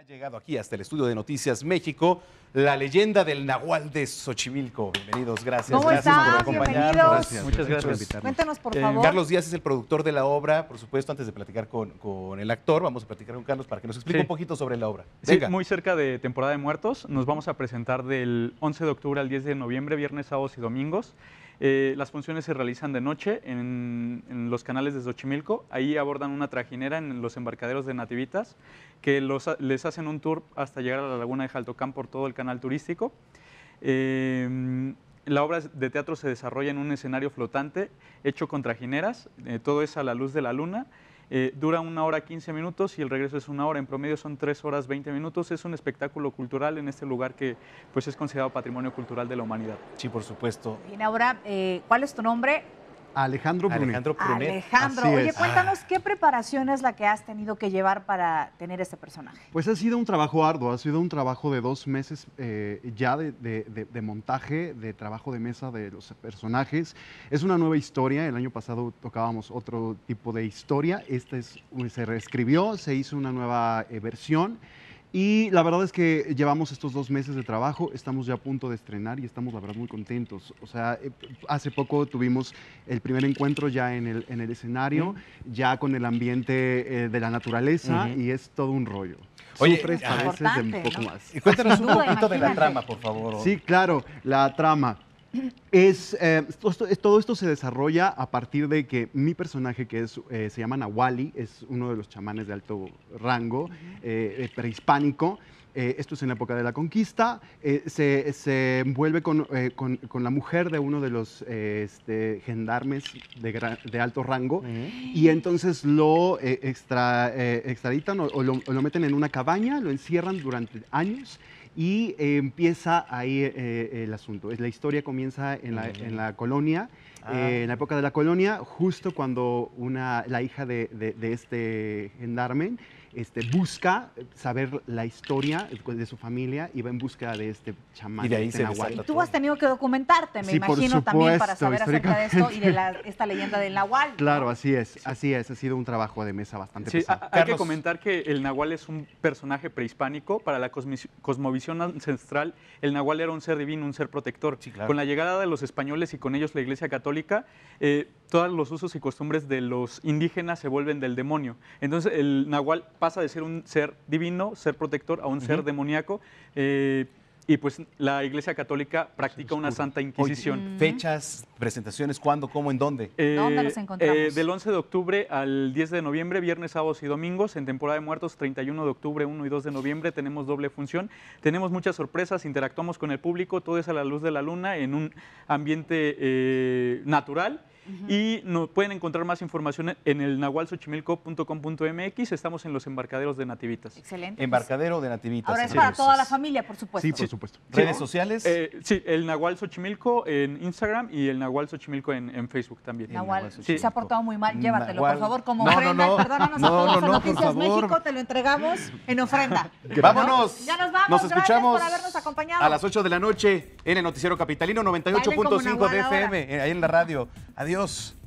Ha llegado aquí hasta el estudio de Noticias México la leyenda del Nahual de Xochimilco. Bienvenidos, gracias. gracias por acompañarnos. Muchas gracias por invitarnos. Cuéntanos, por eh, favor. Carlos Díaz es el productor de la obra. Por supuesto, antes de platicar con, el actor, vamos a platicar con Carlos para que nos explique un poquito sobre la obra. muy cerca de temporada de muertos. Nos vamos a presentar del 11 de octubre al 10 de noviembre, viernes, sábados y domingos. Eh, las funciones se realizan de noche en, los canales de Xochimilco. Ahí abordan una trajinera en los embarcaderos de nativitas que les hacen un tour hasta llegar a la laguna de Jaltocán por todo el canal turístico. Eh, la obra de teatro se desarrolla en un escenario flotante hecho con trajineras. Eh, todo es a la luz de la luna. Eh, dura una hora 15 minutos y el regreso es una hora. En promedio son tres horas 20 minutos. Es un espectáculo cultural en este lugar que pues, es considerado patrimonio cultural de la humanidad. Sí, por supuesto. Y ahora, eh, ¿cuál es tu nombre? Alejandro Brunet. Alejandro, oye, cuéntanos ah. qué preparación es la que has tenido que llevar para tener este personaje. Pues ha sido un trabajo arduo, ha sido un trabajo de dos meses eh, ya de, montaje, de trabajo de mesa de los personajes. Es una nueva historia, el año pasado tocábamos otro tipo de historia, esta se reescribió, se hizo una nueva eh, versión. Y la verdad es que llevamos estos dos meses de trabajo, estamos ya a punto de estrenar y estamos, la verdad, muy contentos. O sea, eh, hace poco tuvimos el primer encuentro ya en el, en el escenario, ya con el ambiente eh, de la naturaleza y es todo un rollo. Oye, un poco más. cuéntanos un poquito de la trama, por favor. Sí, claro, la trama es, eh, todo, esto, se desarrolla a partir de que mi personaje, que es, eh, se llama Nahuali, es uno de los chamanes de alto rango, eh, prehispánico. esto es en la época de la conquista. Se, se, envuelve con, con, con, la mujer de uno de los este, gendarmes de, de, alto rango y entonces lo extra, extraditan lo, o lo meten en una cabaña, lo encierran durante años y eh, empieza ahí eh, eh, el asunto. La historia comienza en la, colonia, ah. en la época de la colonia, justo cuando una, la hija de, de, de este gendarme este, busca saber la historia eh, pues, de su familia y va en búsqueda de este chamán. Y de ahí este se Tú has tenido que documentarte, me imagino, también para saber acerca de esto y de esta leyenda del Nahual. Claro, así es, así es. Ha sido un trabajo de mesa bastante sí, pesado. Hay que comentar que el Nahual es un personaje prehispánico. Para la cosmovisión ancestral, el Nahual era un ser divino, un ser protector. Con la llegada de los españoles y con ellos la Iglesia Católica, eh, todos los usos y costumbres de los indígenas se vuelven del demonio. Entonces el nahual pasa de ser un ser divino, ser protector, a un ser demoníaco. Eh, y pues la Iglesia Católica practica una Santa Inquisición. ¿Fechas, presentaciones, cuándo, cómo, en dónde? Eh, ¿Dónde nos eh, encontramos? del 11 de octubre al 10 de noviembre, viernes, sábados y domingos. En temporada de muertos, 31 de octubre, 1 y 2 de noviembre, tenemos doble función. Tenemos muchas sorpresas, interactuamos con el público, todo es a la luz de la luna, en un ambiente eh, natural. Y nos pueden encontrar más información en el nahualsochimilco.com.mx. Estamos en los embarcaderos de Nativitas. Excelente. Embarcadero de Nativitas. Ahora es para toda la familia, por supuesto. Sí, por supuesto. ¿Redes sociales? Eh, sí, el Nahual Xochimilco en Instagram y el Nahual Xochimilco en, en Facebook también. Nahual, sí. se ha portado muy mal, llévatelo, por favor, como ofrenda. Perdónanos a todos Noticias México, te lo entregamos en ofrenda. Vámonos. Ya nos vamos. Nos escuchamos Gracias por habernos acompañado. a las 8 de la noche en el Noticiero Capitalino 98.5 de FM, eh, ahí en la radio. Adiós.